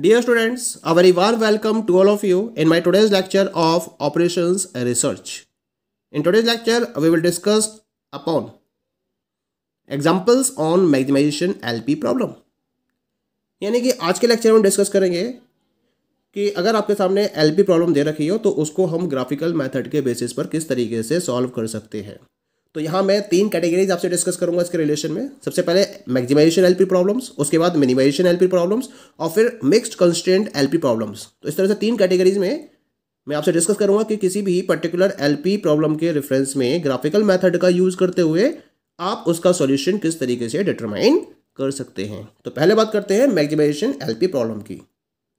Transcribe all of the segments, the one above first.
Dear students, a very warm welcome to all of you in my today's lecture of Operations Research. In today's lecture, we will discuss upon examples on maximization LP problem. यानी कि आज के lecture में discuss करेंगे कि अगर आपके सामने एलपी प्रॉब्लम दे रखी हो तो उसको हम ग्राफिकल मेथड के बेसिस पर किस तरीके से सॉल्व कर सकते हैं तो यहाँ मैं तीन कैटेगरीज आपसे डिस्कस करूंगा इसके रिलेशन में सबसे पहले मैक्सिमाइजेशन एलपी प्रॉब्लम्स उसके बाद मिनिमाइजेशन एलपी प्रॉब्लम्स और फिर मिक्स्ड कंस्टेंट एलपी प्रॉब्लम्स तो इस तरह से तीन कैटेगरीज में मैं आपसे डिस्कस करूंगा कि किसी भी पर्टिकुलर एलपी प्रॉब्लम के रेफरेंस में ग्राफिकल मैथड का यूज़ करते हुए आप उसका सोल्यूशन किस तरीके से डिटरमाइन कर सकते हैं तो पहले बात करते हैं मैक्सिमाइजेशन एलपी प्रॉब्लम की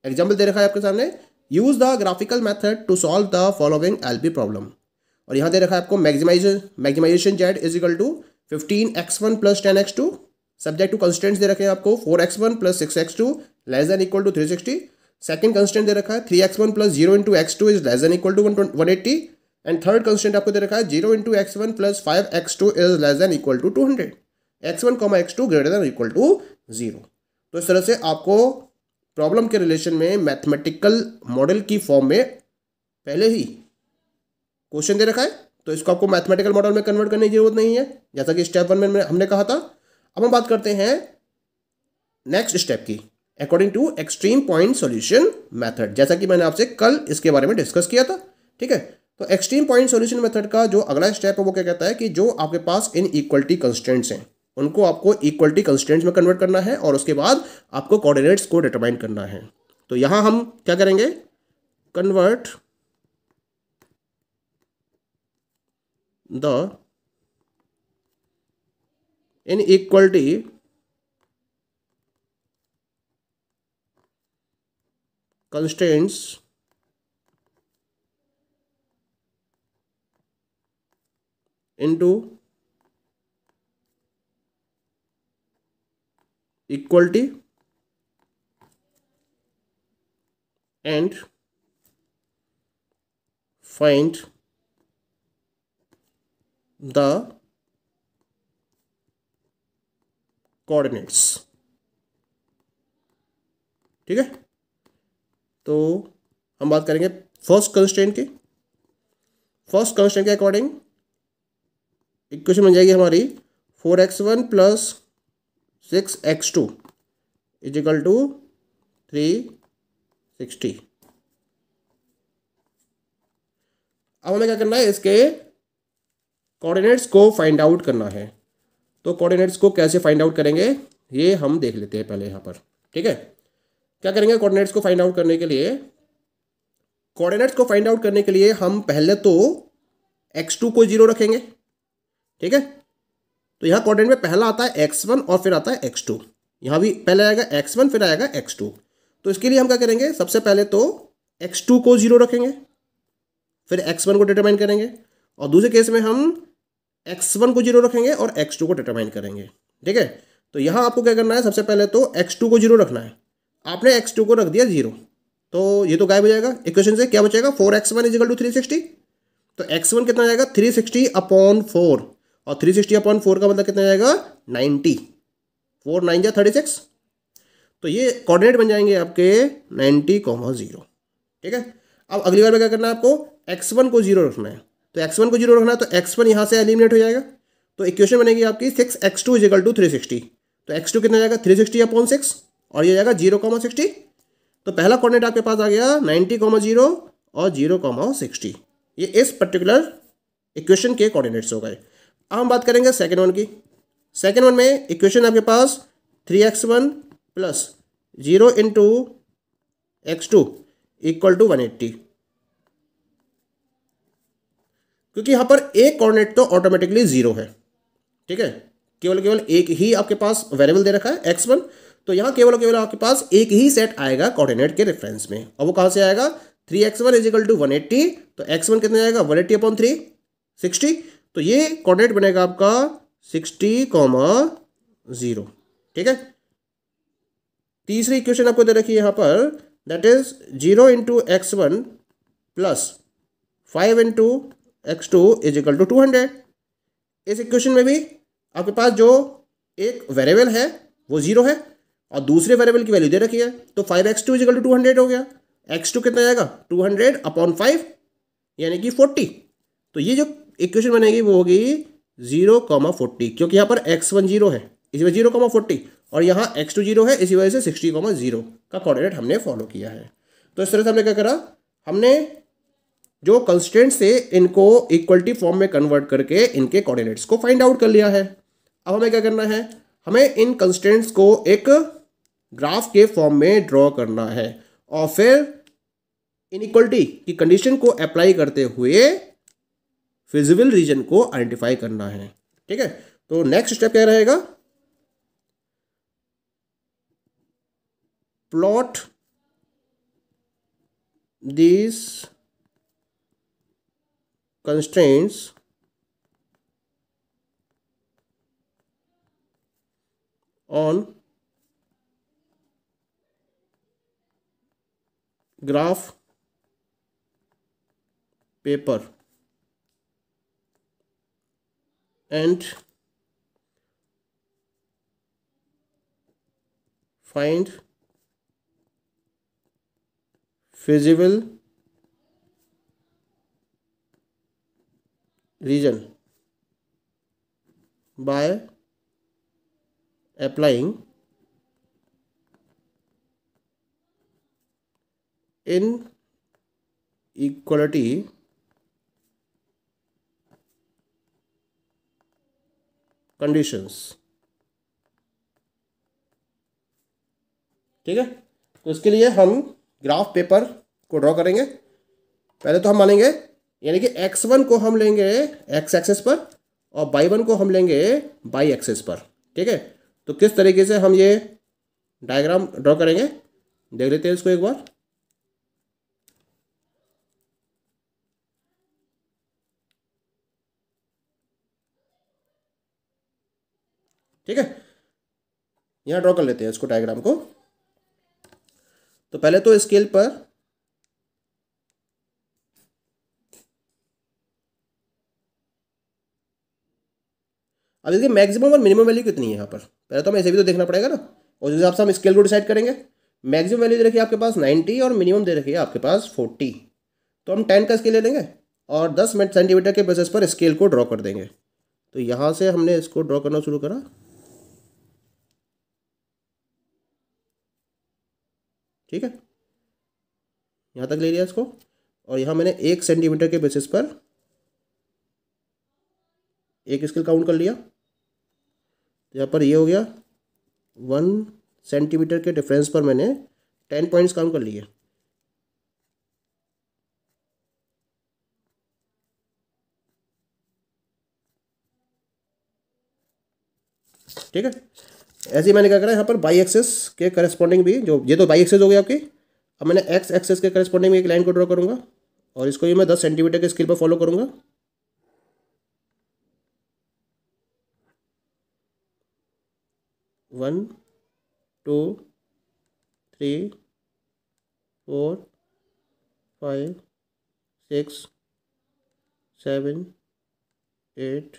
एग्जाम्पल दे रखा है आपके सामने use the graphical method to solve the following LP problem और यहाँ दे रखा है आपको maximize maximization Z is equal to fifteen X one plus ten X two subject to constants दे रखे हैं आपको four X one plus six X two less than equal to three sixty second constant दे रखा है three X one plus zero into X two is less than equal to one eighty and third constant आपको दे रखा है zero into X one plus five X two is less than equal to two hundred X one comma X two greater than equal to zero तो इस तरह से आपको problem के रिलेशन में मैथमेटिकल मॉडल की फॉर्म में पहले ही क्वेश्चन दे रखा है तो इसको आपको मैथमेटिकल मॉडल में कन्वर्ट करने की जरूरत नहीं है जैसा कि स्टेप वन में हमने कहा था अब हम बात करते हैं नेक्स्ट स्टेप की according to extreme point solution method जैसा कि मैंने आपसे कल इसके बारे में डिस्कस किया था ठीक है तो एक्सट्रीम पॉइंट सोल्यूशन मैथड का जो अगला स्टेप है वो क्या कहता है कि जो आपके पास इन इक्वलिटी कंस्टेंट्स हैं उनको आपको इक्वलिटी कंस्टेंट्स में कन्वर्ट करना है और उसके बाद आपको कोऑर्डिनेट्स को डिटरमाइन करना है तो यहाँ हम क्या करेंगे convert the inequality constraints into equality and find the coordinates ठीक है तो हम बात करेंगे फर्स्ट कंस्टेंट की फर्स्ट कंस्टेंट के अकॉर्डिंग इक्वेशन बन जाएगी हमारी four X one plus six X two is equal to three sixty अब हमें क्या करना है इसके कोऑर्डिनेट्स को फाइंड आउट करना है तो कोऑर्डिनेट्स को कैसे फाइंड आउट करेंगे ये हम देख लेते हैं पहले यहाँ पर ठीक है क्या करेंगे कोऑर्डिनेट्स को फाइंड आउट करने के लिए कोऑर्डिनेट्स को फाइंड आउट करने के लिए हम पहले तो टू को जीरो रखेंगे ठीक है तो यहाँ कोऑर्डिनेट में पहला आता है वन और फिर आता है टू यहाँ भी पहले आएगा वन फिर आएगा टू तो इसके लिए हम क्या करेंगे सबसे पहले तो x2 को जीरो रखेंगे फिर x1 को डिटरमाइन करेंगे और दूसरे केस में हम एक्स वन को जीरो रखेंगे और एक्स टू को डिटरमाइन करेंगे ठीक है तो यहाँ आपको क्या करना है सबसे पहले तो एक्स टू को जीरो रखना है आपने एक्स टू को रख दिया जीरो तो ये तो गायब हो जाएगा इक्वेशन से क्या बचेगा four X one is equal to three sixty तो एक्स वन कितना जाएगा थ्री सिक्सटी अपॉन फोर और थ्री सिक्सटी अपॉन फोर का मतलब कितना जाएगा नाइन्टी फोर नाइन जा थर्टी सिक्स तो ये कोऑर्डिनेट बन जाएंगे आपके नाइन्टी कॉमा जीरो ठीक है अब अगली बार में क्या करना है आपको एक्स वन को जीरो रखना है तो एक्स वन को जीरो रखना तो एक्स वन यहाँ से एलिमिनेट हो जाएगा तो इक्वेशन बनेगी आपकी six X two is equal to three sixty तो एक्स टू कितना जाएगा थ्री सिक्सटी अपॉन सिक्स और ये जाएगा जीरो कॉमा सिक्सटी तो पहला कॉर्डिनेट आपके पास आ गया नाइन्टी कॉमा जीरो और जीरो कॉमा सिक्सटी ये इस पर्टिकुलर इक्वेशन के कॉर्डिनेट्स हो गए अब हम बात करेंगे सेकेंड वन की सेकेंड वन में इक्वेशन आपके पास three X one plus zero into X two equal to one eighty क्योंकि यहां पर एक कॉर्डिनेट तो ऑटोमेटिकली जीरो है ठीक है केवल केवल एक ही आपके पास वेरिएबल दे रखा है एक्स वन तो यहां केवल केवल आपके पास एक ही सेट आएगा कॉर्डिनेट के रेफरेंस में अब वो कहां से आएगा three X one is equal to one eighty तो एक्स वन कितना आएगा one eighty upon three sixty तो ये कॉर्डिनेट बनेगा आपका सिक्सटी कॉमा जीरो ठीक है तीसरी इक्वेशन आपको दे रखी है यहां पर that is zero into X one plus five into X two is equal to two hundred इस इक्वेशन में भी आपके पास जो एक वेरिएबल है वो जीरो है और दूसरे वेरिएबल की वैल्यू दे रखी है तो five X two is equal to two hundred हो गया एक्स टू कितना आएगा टू हंड्रेड अपॉन फाइव यानी कि फोर्टी तो ये जो इक्वेशन बनेगी वो होगी जीरो कॉमा फोर्टी क्योंकि यहाँ पर एक्स वन जीरो है इसी वजह जीरो कॉमा फोर्टी और यहाँ एक्स टू जीरो है इसी वजह से सिक्सटी कॉमा जीरो का कोऑर्डिनेट हमने फॉलो किया है तो इस तरह से हमने क्या करा हमने जो कंस्टेंट से इनको इक्वलिटी फॉर्म में कन्वर्ट करके इनके कोऑर्डिनेट्स को फाइंड आउट कर लिया है अब हमें क्या करना है हमें इन कंस्टेंट्स को एक ग्राफ के फॉर्म में ड्रॉ करना है और फिर इनक्वलिटी की कंडीशन को अप्लाई करते हुए फिजिबल रीजन को आइडेंटिफाई करना है ठीक है तो नेक्स्ट स्टेप क्या रहेगा plot this constraints on graph paper and find feasible region by applying equality conditions ठीक है तो इसके लिए हम ग्राफ पेपर को ड्रॉ करेंगे पहले तो हम मानेंगे यानी कि एक्स वन को हम लेंगे एक्स एक्सेस पर और बाई वन को हम लेंगे बाई एक्सेस पर ठीक है तो किस तरीके से हम ये डायग्राम ड्रॉ करेंगे देख लेते हैं इसको एक बार ठीक है यहां ड्रॉ कर लेते हैं इसको डायग्राम को तो पहले तो स्केल पर अब इसके मैक्सिमम और मिनिमम वैल्यू कितनी है यहाँ पर पहले तो हमें इसे भी तो देखना पड़ेगा ना और उस हिसाब से हम स्केल को डिसाइड करेंगे मैक्सिमम वैल्यू दे रखी है आपके पास नाइन्टी और मिनिमम दे रखी है आपके पास फोर्टी तो हम टेन का स्केल ले लेंगे और दस मिनट सेंटीमीटर के बेसिस पर स्केल को ड्रॉ कर देंगे तो यहाँ से हमने इसको ड्रॉ करना शुरू करा ठीक है यहाँ तक ले लिया इसको और यहाँ मैंने एक सेंटीमीटर के बेसिस पर एक स्केल काउंट कर लिया तो यहाँ पर ये हो गया वन सेंटीमीटर के डिफरेंस पर मैंने टेन पॉइंट्स काउंट कर लिए ठीक है ऐसे ही मैंने क्या करा यहाँ पर बाई एक्सेस के करस्पॉन्डिंग भी जो ये तो बाई एक्सेस हो गया आपकी अब मैंने एक्स एक्सेस के करस्पॉन्डिंग एक लाइन को ड्रॉ करूँगा और इसको भी मैं दस सेंटीमीटर के स्केल पर फॉलो करूँगा one two three four five six seven eight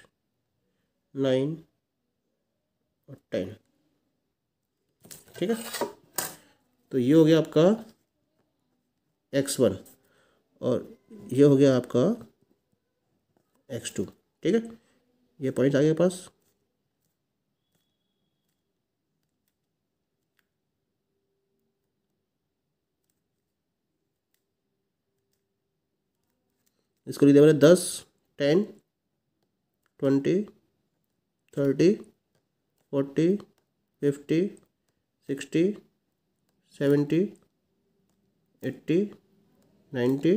nine और टेन ठीक है तो ये हो गया आपका एक्स वन और ये हो गया आपका एक्स टू ठीक है ये पॉइंट आ गया पास इसको लिख दिया मैंने दस ten twenty thirty forty fifty sixty seventy eighty ninety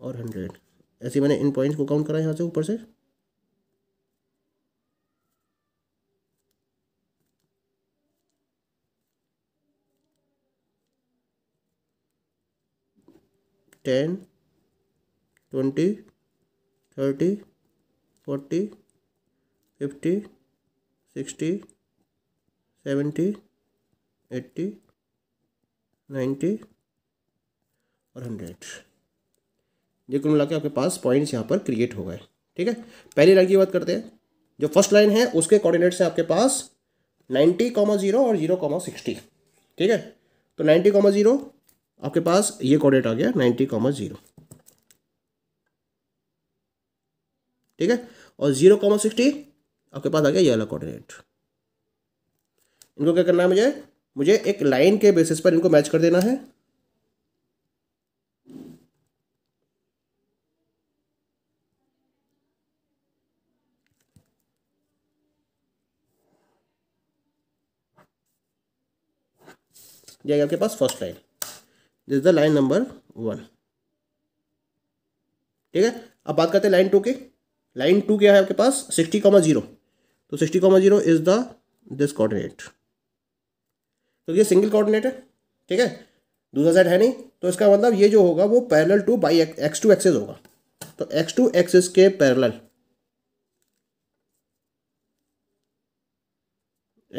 और हंड्रेड ऐसे मैंने इन पॉइंट्स को काउंट करा यहाँ से ऊपर से ten twenty thirty forty fifty sixty seventy eighty ninety और हंड्रेड ये कुल मिला के आपके पास पॉइंट्स यहाँ पर क्रिएट हो गए ठीक है पहली लाइन की बात करते हैं जो फर्स्ट लाइन है उसके कोऑर्डिनेट्स हैं आपके पास नाइन्टी कॉमा जीरो और जीरो कॉमा सिक्सटी ठीक है तो नाइन्टी कॉमा जीरो आपके पास ये कोऑर्डिनेट आ गया नाइन्टी कॉमा जीरो ठीक है और जीरो कॉमा सिक्सटी आपके पास आ गया ये वाला कोऑर्डिनेट इनको क्या करना है मुझे मुझे एक लाइन के बेसिस पर इनको मैच कर देना है जाएगा आपके पास first line this is the line number one ठीक है अब बात करते हैं लाइन टू की लाइन टू क्या है आपके पास सिक्सटी कॉमा जीरो तो sixty comma zero is the this coordinate तो ये सिंगल कोऑर्डिनेट है ठीक है दूसरा सेट है नहीं तो इसका मतलब ये जो होगा वो parallel to by X two axis होगा तो एक्स टू एक्सेस के पैरेलल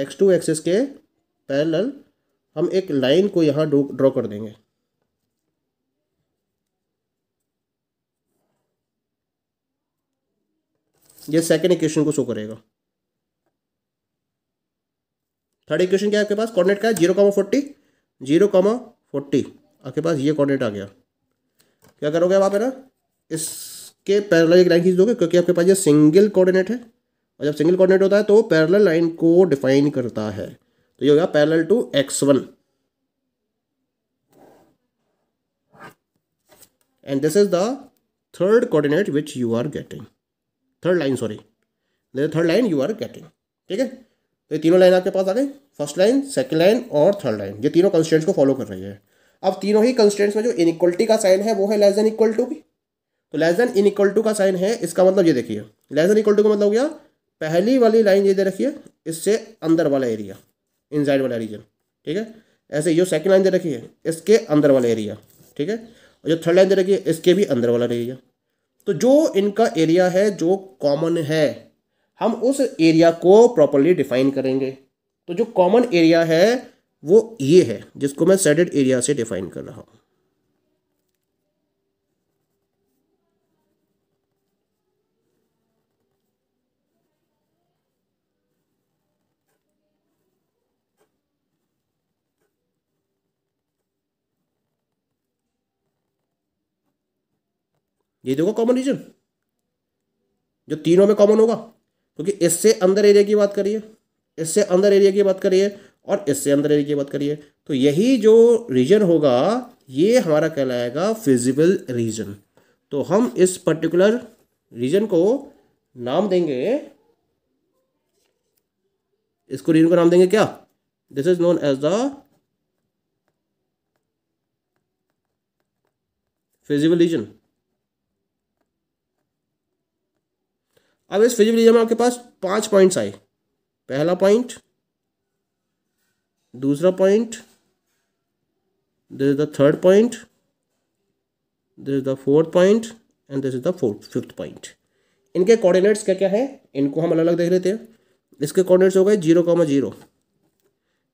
एक्स टू एक्सेस के पैरेलल हम एक लाइन को यहाँ ड्रॉ कर देंगे ये सेकेंड इक्वेशन को शो करेगा थर्ड इक्वेशन क्या है आपके पास कॉर्डिनेट क्या है zero comma forty zero comma forty आपके पास ये कॉर्डिनेट आ गया क्या करोगे आप ना इसके पैरल एक लाइन खींच दोगे क्योंकि आपके पास ये सिंगल कॉर्डिनेट है और जब सिंगल कॉर्डिनेट होता है तो पैरल लाइन को डिफाइन करता है तो ये हो गया parallel to X one and this is the third coordinate which you are getting third line sorry third line you are getting ठीक है तो ये तीनों लाइन आपके पास आ गई फर्स्ट लाइन सेकेंड लाइन और थर्ड लाइन ये तीनों कंस्टेंट्स को फॉलो कर रही है अब तीनों ही कंस्टेंट्स में जो इनिक्वलिटी का साइन है वो है लेस देन इक्वल टू की तो लेस देन इक्वल टू का साइन है इसका मतलब ये देखिए लेस देन इक्वल टू का मतलब हो गया पहली वाली लाइन ये दे रखी है इससे अंदर वाला एरिया इन वाला रीजन ठीक है ऐसे जो सेकंड लाइन दे रखी है इसके अंदर वाला एरिया ठीक है और जो थर्ड लाइन दे रखी है इसके भी अंदर वाला एरिया तो जो इनका एरिया है जो कॉमन है हम उस एरिया को प्रॉपरली डिफाइन करेंगे तो जो कॉमन एरिया है वो ये है जिसको मैं सेडेड एरिया से डिफाइन कर रहा हूँ ये देखो कॉमन रीजन जो तीनों में कॉमन होगा क्योंकि तो इससे अंदर एरिया की बात करिए इससे अंदर एरिया की बात करिए और इससे अंदर एरिया की बात करिए तो यही जो रीजन होगा ये हमारा कहलाएगा फिजिबल रीजन तो हम इस पर्टिकुलर रीजन को नाम देंगे इसको रीजन को नाम देंगे क्या this is known as the feasible region अब इस फिजिबिलिज्म में आपके पास पांच पॉइंट्स आए पहला पॉइंट दूसरा point this is the third point this is the fourth point and this is the fourth fifth point इनके कोऑर्डिनेट्स क्या क्या है इनको हम अलग अलग देख लेते हैं इसके कोऑर्डिनेट्स हो गए जीरो कॉमा जीरो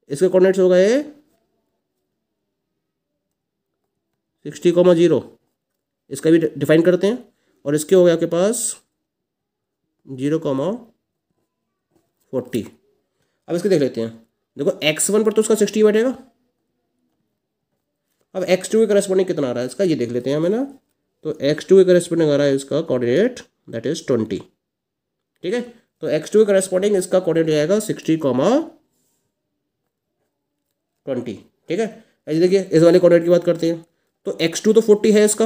इसके कोऑर्डिनेट्स हो गए सिक्सटी कॉमा जीरो इसका भी डिफाइन करते हैं और इसके हो गए आपके पास जीरो कॉमा फोर्टी अब इसको देख लेते हैं देखो एक्स वन पर तो उसका सिक्सटी बैठेगा अब एक्स टू के करस्पॉन्डिंग कितना आ रहा है इसका ये देख लेते हैं हमें ना तो एक्स टू के करस्पॉन्डिंग आ रहा है इसका कोऑर्डिनेट दैट इज ट्वेंटी ठीक है तो एक्स टू के करस्पॉन्डिंग इसका कॉर्डिनेट आएगा सिक्सटी कॉमा ट्वेंटी ठीक है ऐसे देखिए इस वाले कॉर्डिनेट की बात करते हैं तो एक्स टू तो फोर्टी है इसका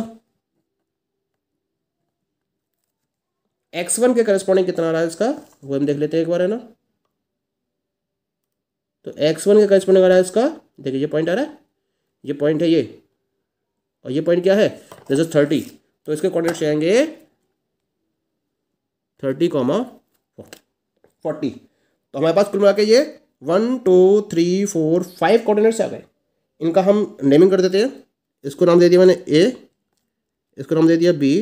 एक्स वन के करस्पॉन्डिंग कितना आ रहा है इसका वो हम देख लेते हैं एक बार है ना तो एक्स वन के करस्पॉन्डिंग आ रहा है इसका देखिए ये पॉइंट आ रहा है ये पॉइंट है ये और ये पॉइंट क्या है दिस इज थर्टी तो इसके कॉर्डिनेट्स आएंगे थर्टी कॉमा फोर्टी तो हमारे पास कुल मिला के ये one two three four five coordinates आ गए इनका हम नेमिंग कर देते हैं इसको नाम दे दिया मैंने ए इसको नाम दे दिया बी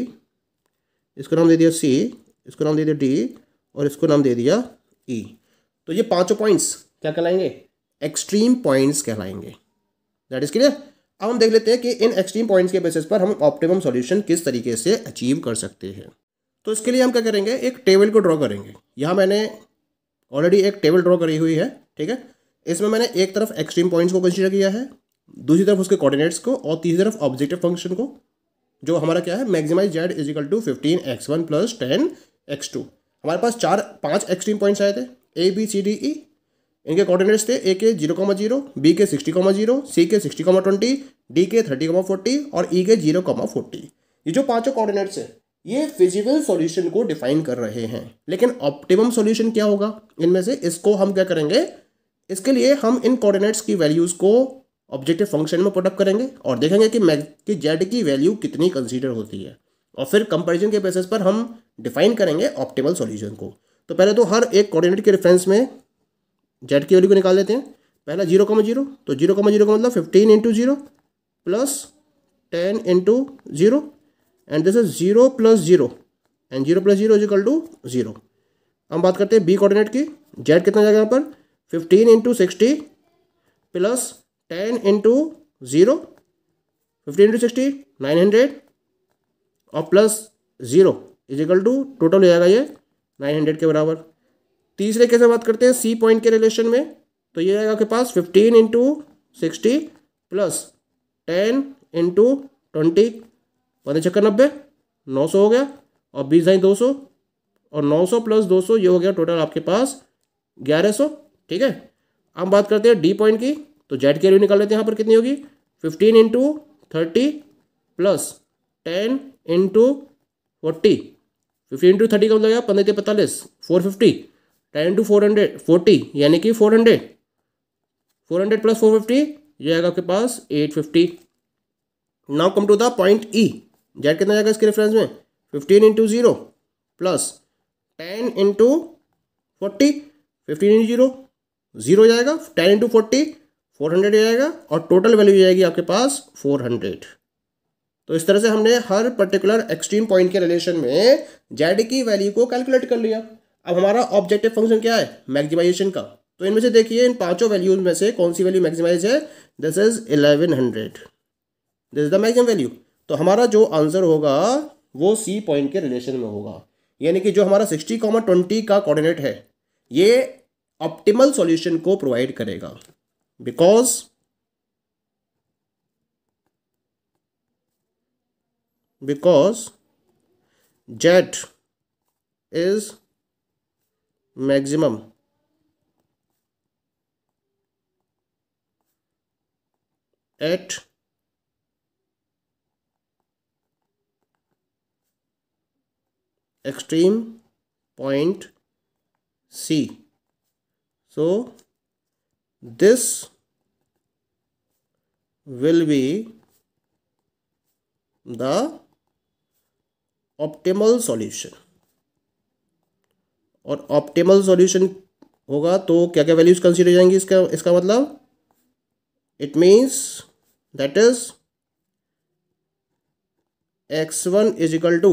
इसको नाम दे दिया सी इसको नाम दे दिया डी और इसको नाम दे दिया ई e. तो ये पांचों पॉइंट्स क्या कहलाएंगे एक्सट्रीम पॉइंट्स कहलाएंगे दैट इज क्लियर अब हम देख लेते हैं कि इन एक्सट्रीम पॉइंट्स के बेसिस पर हम ऑप्टिमम सॉल्यूशन किस तरीके से अचीव कर सकते हैं तो इसके लिए हम क्या करेंगे एक टेबल को ड्रॉ करेंगे यहाँ मैंने ऑलरेडी एक टेबल ड्रॉ करी हुई है ठीक है इसमें मैंने एक तरफ एक्सट्रीम पॉइंट्स को कंसिडर किया है दूसरी तरफ उसके कोऑर्डिनेट्स को और तीसरी तरफ ऑब्जेक्टिव फंक्शन को जो हमारा क्या है maximize Z equal to fifteen X one plus ten X two हमारे पास चार पांच एक्सट्रीम पॉइंट्स आए थे A B C D E इनके कोऑर्डिनेट्स थे ए के जीरो कॉमा जीरो बी के सिक्सटी कॉमा जीरो सी के सिक्सटी कॉमा ट्वेंटी डी के थर्टी कॉमा फोर्टी और ई e के जीरो कॉमा फोर्टी ये जो पांचों कोऑर्डिनेट्स है ये फिजिबल सॉल्यूशन को डिफाइन कर रहे हैं लेकिन ऑप्टिमम सॉल्यूशन क्या होगा इनमें से इसको हम क्या करेंगे इसके लिए हम इन कोऑर्डिनेट्स की वैल्यूज़ को ऑब्जेक्टिव फंक्शन में पुटअप करेंगे और देखेंगे कि मैग की जेड की वैल्यू कितनी कंसीडर होती है और फिर कंपेरिजन के बेसिस पर हम डिफाइन करेंगे ऑप्टिमल सॉल्यूशन को तो पहले तो हर एक कोऑर्डिनेट के रेफरेंस में जेड की वैल्यू को निकाल लेते हैं पहला जीरो कमा जीरो तो जीरो कमा जीरो का मतलब fifteen into zero plus ten into zero and this is zero plus zero and zero plus zero is equal to zero हम बात करते हैं बी कोऑर्डिनेट की जेड कितना जाएगा यहाँ पर fifteen into sixty plus ten into zero fifty into sixty nine hundred और plus zero is equal to total हो जाएगा ये नाइन हंड्रेड के बराबर तीसरे कैसे बात करते हैं सी पॉइंट के रिलेशन में तो ये आएगा आपके पास fifteen into sixty plus ten into twenty पंद्रह छक्कर नब्बे नौ सौ हो गया और बीस आई दो सौ और नौ सौ प्लस दो सौ ये हो गया टोटल आपके पास ग्यारह सौ ठीक है अब बात करते हैं डी पॉइंट की तो जेड की वैल्यू निकाल लेते हैं यहाँ पर कितनी होगी fifteen into thirty plus ten into forty fifteen into thirty का मतलब यार पंद्रह पैंतालीस four fifty ten into four hundred forty यानी कि four hundred four hundred plus four fifty ये आएगा आपके पास eight fifty now come to the point E Z कितना जाएगा इसके रेफरेंस में fifteen into zero plus ten into forty fifteen into zero zero जाएगा ten into forty four hundred आएगा और टोटल वैल्यू आएगी आपके पास फोर हंड्रेड तो इस तरह से हमने हर पर्टिकुलर एक्सट्रीम पॉइंट के रिलेशन में जेड की वैल्यू को कैलकुलेट कर लिया अब हमारा ऑब्जेक्टिव फंक्शन क्या है मैक्सिमाइजेशन का तो इनमें से देखिए इन पांचों वैल्यूज में से कौन सी वैल्यू मैक्सिमाइज है this is eleven hundred this is the maximum value तो हमारा जो आंसर होगा वो सी पॉइंट के रिलेशन में होगा यानी कि जो हमारा सिक्सटी कॉमा ट्वेंटी का कोऑर्डिनेट है ये ऑप्टिमल सॉल्यूशन को प्रोवाइड करेगा because because z is maximum at extreme point C. So this will be the optimal solution और optimal solution होगा तो क्या क्या values consider जाएंगी इसका इसका मतलब it means that is x1 is equal to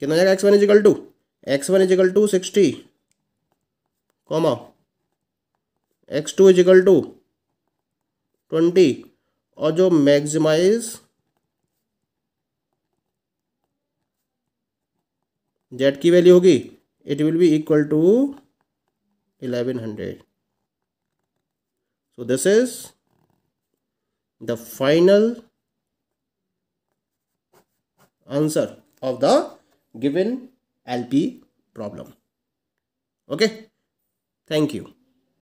कितना जाएगा X one is equal to X one is equal to sixty comma X two is equal to twenty और जो मैक्सिमाइज जेड की वैल्यू होगी it will be equal to eleven hundred so this is the final answer of the given LP problem. Okay. Thank you.